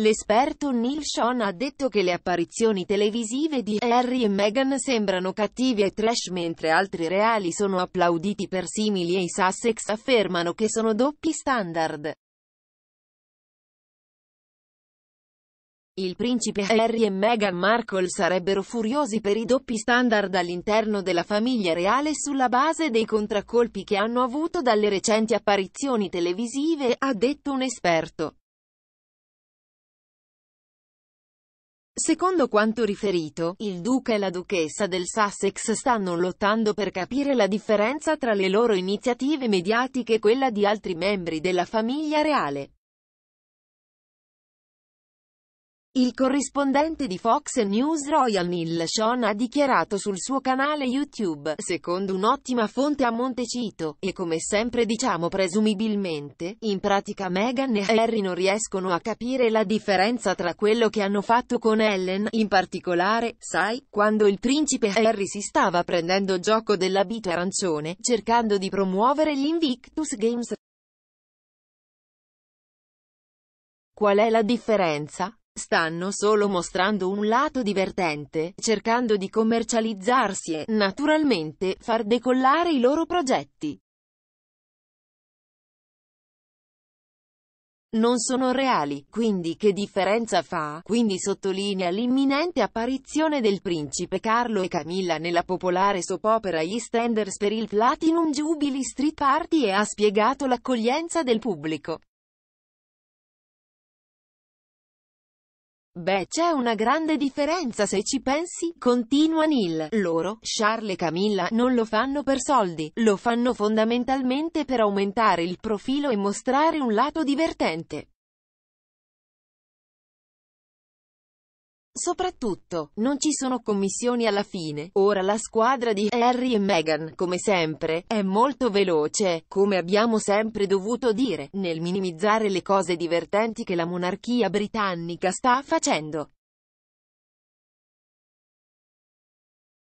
L'esperto Neil Sean ha detto che le apparizioni televisive di Harry e Meghan sembrano cattive e trash mentre altri reali sono applauditi per simili e i Sussex affermano che sono doppi standard. Il principe Harry e Meghan Markle sarebbero furiosi per i doppi standard all'interno della famiglia reale sulla base dei contraccolpi che hanno avuto dalle recenti apparizioni televisive, ha detto un esperto. Secondo quanto riferito, il duca e la duchessa del Sussex stanno lottando per capire la differenza tra le loro iniziative mediatiche e quella di altri membri della famiglia reale. Il corrispondente di Fox News Royal Neil Sean ha dichiarato sul suo canale YouTube, secondo un'ottima fonte a Montecito, e come sempre diciamo presumibilmente, in pratica Meghan e Harry non riescono a capire la differenza tra quello che hanno fatto con Ellen, in particolare, sai, quando il principe Harry si stava prendendo gioco dell'abito arancione, cercando di promuovere gli Invictus Games. Qual è la differenza? stanno solo mostrando un lato divertente, cercando di commercializzarsi e, naturalmente, far decollare i loro progetti. non sono reali, quindi che differenza fa? Quindi sottolinea l'imminente apparizione del principe Carlo e Camilla nella popolare soap opera EastEnders per il Platinum Jubilee Street Party e ha spiegato l'accoglienza del pubblico. Beh c'è una grande differenza se ci pensi, continua Neil. Loro, Charles e Camilla, non lo fanno per soldi, lo fanno fondamentalmente per aumentare il profilo e mostrare un lato divertente. Soprattutto, non ci sono commissioni alla fine. Ora la squadra di Harry e Meghan, come sempre, è molto veloce, come abbiamo sempre dovuto dire, nel minimizzare le cose divertenti che la monarchia britannica sta facendo.